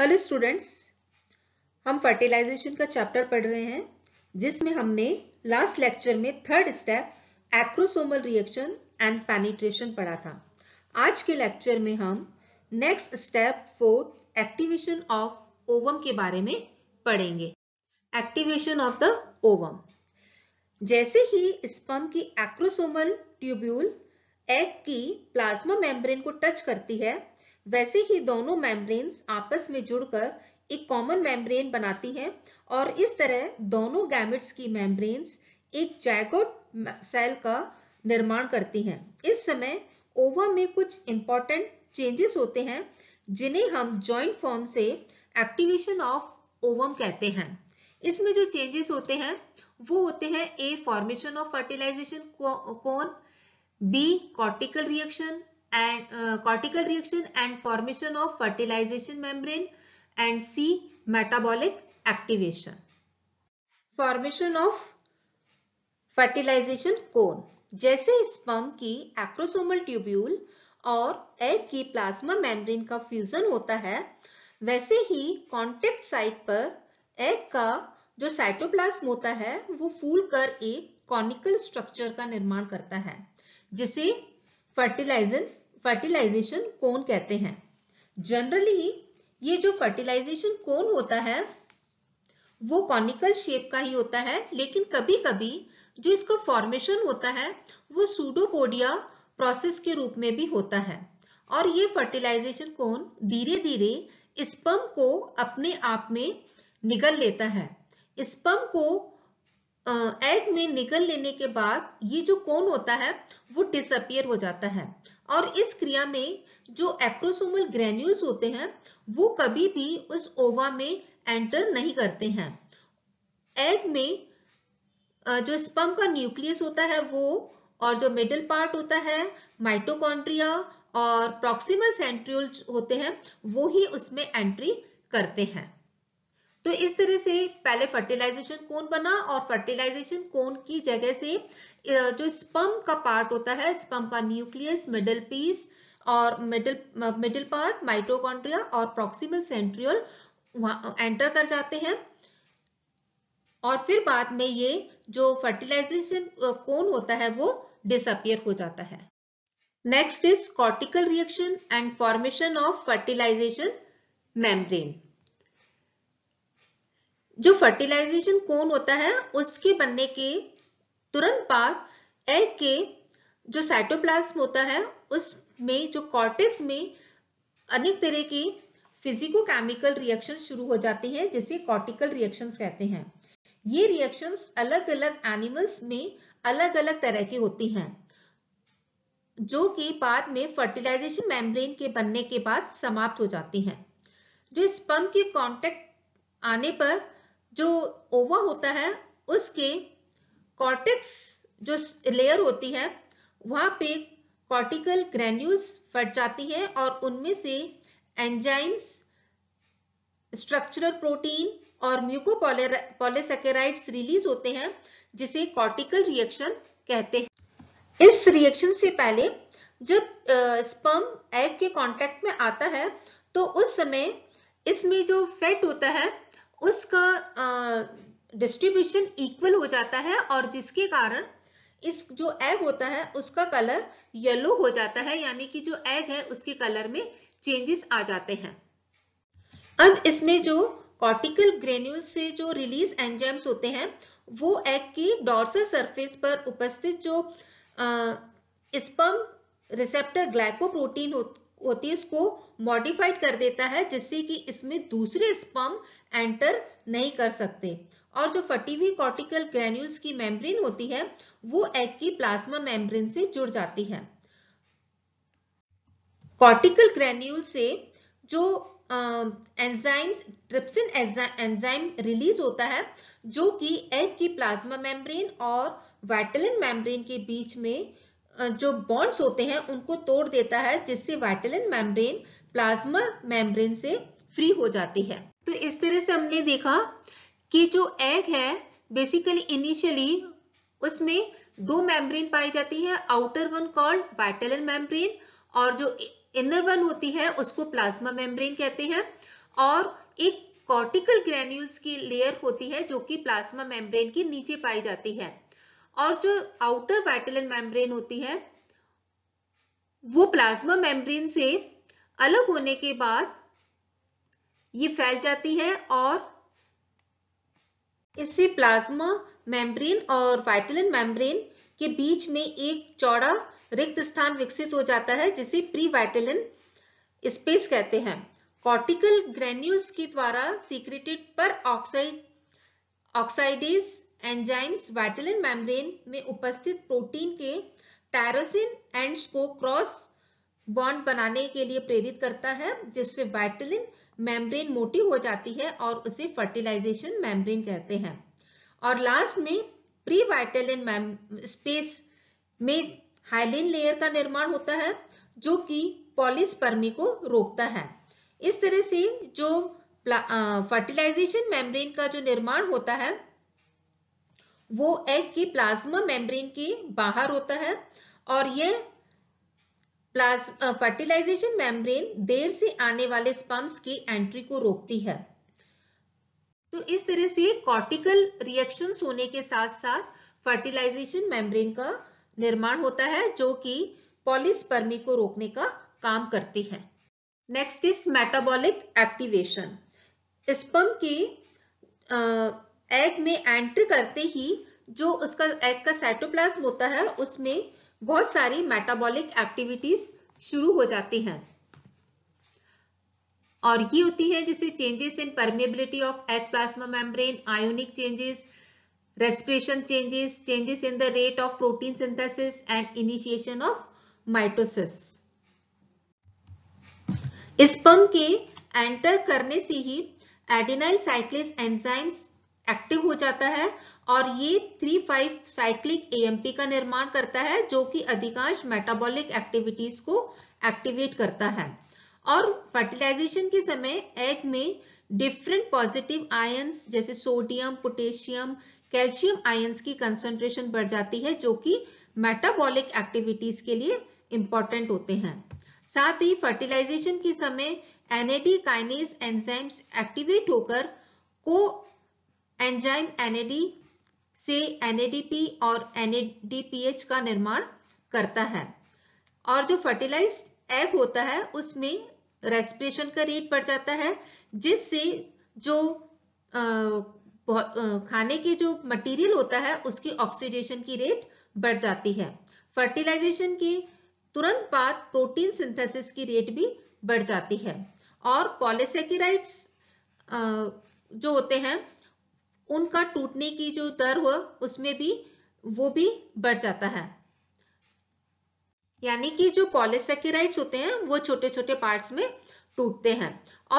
Hello students हम fertilization का chapter पढ़ रहे हैं जिसमें हमने लास्ट लेक्चर में third step acrosomal reaction and penetration पढ़ा था आज के लेक्चर में हम next step four activation of ovum के बारे में पढ़ेंगे एक्टिवेशन ऑफ द ओवम जैसे ही स्पम की एक्रोसोमल ट्यूब्यूल एग की प्लाज्मा मेम्ब्रेन को टच करती है वैसे ही दोनों मेम्ब्रेन्स आपस में जुड़कर एक कॉमन मेम्ब्रेन बनाती हैं और इस तरह दोनों गैमेट्स की मेम्ब्रेन्स एक जैगोट सेल का निर्माण करती हैं इस समय ओवा में कुछ इंपॉर्टेंट चेंजेस होते हैं जिन्हें हम ज्वाइंट फॉर्म से एक्टिवेशन ऑफ ओवम कहते हैं इसमें जो चेंजेस होते हैं वो होते हैं A formation of fertilization cone B cortical reaction and uh, cortical reaction and formation of fertilization membrane and C metabolic activation. Formation of fertilization cone जैसे स्पर्म की एक्रोसोमल ट्यूब्यूल और एग की प्लाज्मा मेम्ब्रेन का fusion होता है वैसे ही contact site पर एग का जो साइटोप्लाज्म होता है वो फूल कर एक कॉनिकल स्ट्रक्चर का निर्माण करता है जिसे फर्टिलाइजन फर्टिलाइजेशन कोन कहते हैं जनरली ये जो फर्टिलाइजेशन कोन होता है वो कॉनिकल शेप का ही होता है लेकिन कभी कभी जो इसका फॉर्मेशन होता है वो सूडोपोडिया प्रोसेस के रूप में भी होता है और ये फर्टिलाइजेशन कोन धीरे धीरे स्पम को अपने आप में निगल लेता है स्पम को एग में निकल लेने के बाद ये जो कोन होता है वो डिसअपियर हो जाता है और इस क्रिया में जो एक्रोसोमल ग्रेन्यूल्स होते हैं वो कभी भी उस ओवा में एंटर नहीं करते हैं एग में जो स्पम का न्यूक्लियस होता है वो और जो मिडिल पार्ट होता है माइटोकॉन्ड्रिया और प्रॉक्सिमल सेंट्रियोल होते हैं वो ही उसमें एंट्री करते हैं तो इस तरह से पहले फर्टिलाइजेशन कौन बना और फर्टिलाइजेशन कौन की जगह से जो स्पम का पार्ट होता है स्पम का न्यूक्लियस मिडल पीस और मिडिल मिडिल पार्ट माइटोकॉन्ड्रिया और प्रोक्सीमल सेंट्रियल एंटर कर जाते हैं और फिर बाद में ये जो फर्टिलाइजेशन कौन होता है वो डिसअपियर हो जाता है next is cortical reaction and formation of fertilization membrane. जो फर्टिलाइजेशन कोन होता है उसके बनने के तुरंत बाद एग के जो साइटोप्लाज्म होता है उसमें जो कॉर्टेज में अनेक तरह की फिजिकोकेमिकल रिएक्शन शुरू हो जाते हैं जिसे कॉर्टिकल रिएक्शंस कहते हैं ये रिएक्शंस अलग अलग एनिमल्स में अलग अलग तरह की होती हैं जो कि बाद में फर्टिलाइजेशन मेम्ब्रेन के बनने के बाद समाप्त हो जाती हैं जो स्पम के कांटेक्ट आने पर जो ओवा होता है उसके कॉर्टेक्स जो लेयर होती है वहां पे कॉर्टिकल ग्रेन्यूल्स फट जाती है और उनमें से एंजाइम्स स्ट्रक्चरल प्रोटीन और म्यूकोपोलेसेकेराइड्स रिलीज होते हैं जिसे कॉर्टिकल रिएक्शन कहते हैं इस रिएक्शन से पहले जब स्पर्म एग के कांटेक्ट में आता है तो उस समय इसमें जो फैट होता है उसका डिस्ट्रीब्यूशन इक्वल हो जाता है और जिसके कारण इस जो एग होता है उसका कलर येलो हो जाता है यानी कि जो एग है उसके कलर में चेंजेस आ जाते हैं अब इसमें जो कॉर्टिकल ग्रेन्यूल से जो रिलीज एंजाइम्स होते हैं वो एग की डॉर्सल सरफेस पर उपस्थित जो स्पम रिसेप्टर ग्लाइकोप्रोटीन होती है उसको मॉडिफाइड कर देता है जिससे कि इसमें दूसरे स्पम एंटर नहीं कर सकते और जो फटी हुई कॉर्टिकल ग्रेन्यूल्स की मेम्ब्रेन होती है वो एग की प्लाज्मा मेम्ब्रेन से जुड़ जाती है कॉर्टिकल ग्रेन्यूल से जो एंजाइम ट्रिप्सिन एंजाइम रिलीज होता है जो कि एग की प्लाज्मा मेम्ब्रेन और वैटलिन मेम्ब्रेन के बीच में जो बॉन्ड्स होते हैं उनको तोड़ देता है जिससे वाइटलिन मेम्ब्रेन प्लाज्मा मेम्ब्रेन से फ्री हो जाती है तो इस तरह से हमने देखा कि जो एग है बेसिकली इनिशियली उसमें दो मेम्ब्रेन पाई जाती है outer one called vitelline membrane और जो इनर वन होती है उसको प्लाज्मा मेम्ब्रेन कहते हैं और एक कॉर्टिकल ग्रेन्यूल्स की लेयर होती है जो कि प्लाज्मा मेम्ब्रेन के नीचे पाई जाती है और जो आउटर वैटेलन मेम्ब्रेन होती है वो प्लाज्मा मेम्ब्रेन से अलग होने के बाद ये फैल जाती है और इससे प्लाज्मा मेम्ब्रेन और वाइटलिन मेम्ब्रेन के बीच में एक चौड़ा रिक्त स्थान विकसित हो जाता है जिसे प्री वाइटलिन स्पेस कहते हैं कॉर्टिकल ग्रेन्यूल्स के द्वारा secreted per oxide oxidase enzymes vitelline membrane में उपस्थित प्रोटीन के टैरोसिन एंड्स को क्रॉस बॉन्ड बनाने के लिए प्रेरित करता है जिससे वैटलिन मेम्ब्रेन मोटी हो जाती है और उसे फर्टिलाइजेशन मेम्ब्रेन कहते हैं और लास्ट में प्री वाइटलिन स्पेस में हाइलिन लेयर का निर्माण होता है जो कि पॉलिस्पर्मी को रोकता है इस तरह से जो फर्टिलाइजेशन मेम्ब्रेन का जो निर्माण होता है वो एग की प्लाज्मा मेम्ब्रेन के बाहर होता है और ये प्लाज फर्टिलाइजेशन मेम्ब्रेन देर से आने वाले स्पम्स की एंट्री को रोकती है तो इस तरह से कॉर्टिकल रिएक्शन होने के साथ साथ फर्टिलाइजेशन मेम्ब्रेन का निर्माण होता है जो कि पॉलिस्पर्मी को रोकने का काम करती है next is metabolic activation sperm की एग में एंट्री करते ही जो उसका एग का साइटोप्लाज्म होता है उसमें बहुत सारी मेटाबॉलिक एक्टिविटीज शुरू हो जाती हैं और ये होती है जैसे changes in permeability of egg plasma membrane ionic changes respiration changes changes in the rate of protein synthesis and initiation of mitosis sperm के एंटर करने से ही एडिनाइल साइक्लिस एंजाइम्स एक्टिव हो जाता है और ये थ्री फाइव साइक्लिक एएमपी का निर्माण करता है जो कि अधिकांश मेटाबॉलिक एक्टिविटीज को एक्टिवेट करता है और फर्टिलाइजेशन के समय एग में डिफरेंट पॉजिटिव आयंस जैसे सोडियम पोटेशियम कैल्शियम आयंस की कंसंट्रेशन बढ़ जाती है जो कि मेटाबॉलिक एक्टिविटीज के लिए इंपॉर्टेंट होते हैं साथ ही फर्टिलाइजेशन के समय एनएडी काइनेज एंजाइम्स एक्टिवेट होकर को एंजाइम एनएडी से एनएडीपी और एनएडीपीएच का निर्माण करता है और जो फर्टिलाइज्ड एग होता है उसमें रेस्पिरेशन का रेट बढ़ जाता है जिससे जो आ, खाने के जो मटेरियल होता है उसकी ऑक्सीडेशन की रेट बढ़ जाती है फर्टिलाइजेशन के तुरंत बाद प्रोटीन सिंथेसिस की रेट भी बढ़ जाती है और पॉलिसेकेराइड्स जो होते हैं उनका टूटने की जो दर हो उसमें भी वो भी बढ़ जाता है यानी कि जो पॉलिसेकेराइड्स होते हैं वो छोटे छोटे पार्ट्स में टूटते हैं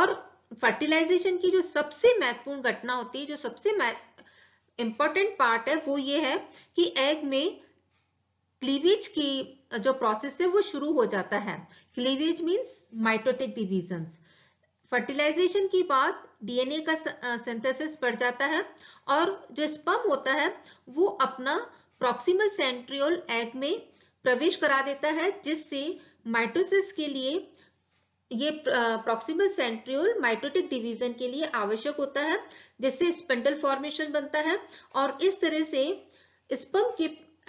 और फर्टिलाइजेशन की जो सबसे महत्वपूर्ण घटना होती है जो सबसे इंपॉर्टेंट पार्ट है वो ये है कि एग में क्लीवेज की जो प्रोसेस है वो शुरू हो जाता है cleavage means mitotic division fertilisation के बाद डीएनए का सिंथेसिस बढ़ जाता है और जो स्पर्म होता है वो अपना प्रॉक्सिमल सेंट्रियोल एग में प्रवेश करा देता है जिससे माइटोसिस के लिए ये प्रॉक्सिमल सेंट्रियोल माइटोटिक डिवीजन के लिए आवश्यक होता है जिससे स्पेंडल फॉर्मेशन बनता है और इस तरह से स्पर्म के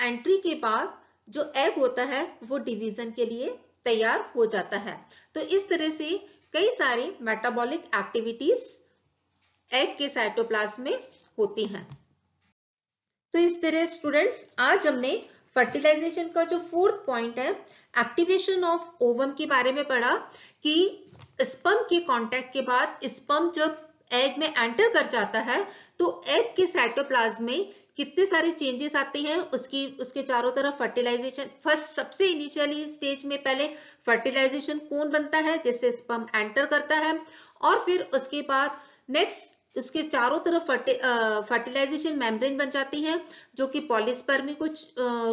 एंट्री के बाद जो एग होता है वो डिवीजन के लिए तैयार हो जाता है तो इस तरह से कई सारी मेटाबॉलिक एक्टिविटीज एग के साइटोप्लाज्म में होती हैं तो इस तरह स्टूडेंट्स आज हमने फर्टिलाइजेशन का जो फोर्थ पॉइंट है एक्टिवेशन ऑफ ओवम के बारे में पढ़ा कि स्पम के कांटेक्ट के बाद स्पम जब एग में एंटर कर जाता है तो एग के साइटोप्लाज्म में कितने सारे चेंजेस आते हैं उसकी उसके चारों तरफ फर्टिलाइजेशन फर्स्ट सबसे इनिशियली स्टेज में पहले फर्टिलाइजेशन कौन बनता है जिससे स्पम एंटर करता है और फिर उसके बाद नेक्स्ट उसके चारों तरफ फर्टिलाइजेशन मेम्ब्रेन बन जाती है जो कि पॉलिस्पर्मी को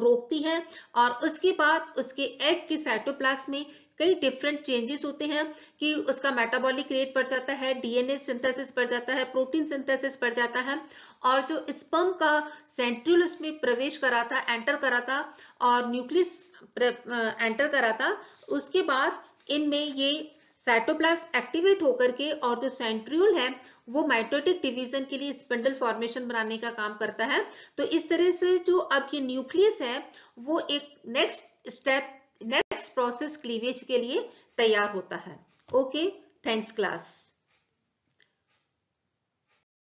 रोकती है और उसके बाद उसके एग के साइटोप्लास में कई डिफरेंट चेंजेस होते हैं कि उसका मेटाबॉलिक रेट बढ़ जाता है डीएनए सिंथेसिस बढ़ जाता है प्रोटीन सिंथेसिस बढ़ जाता है और जो स्पर्म का सेंट्रल उसमें प्रवेश करा था एंटर करा था और न्यूक्लियस एंटर करा था उसके बाद इनमें ये साइटोप्लास्ट एक्टिवेट होकर के और जो सेंट्रियोल है वो माइटोटिक डिवीजन के लिए स्पिंडल फॉर्मेशन बनाने का काम करता है तो इस तरह से जो अब ये न्यूक्लियस है वो एक next step next process cleavage के लिए तैयार होता है ओके थैंक्स क्लास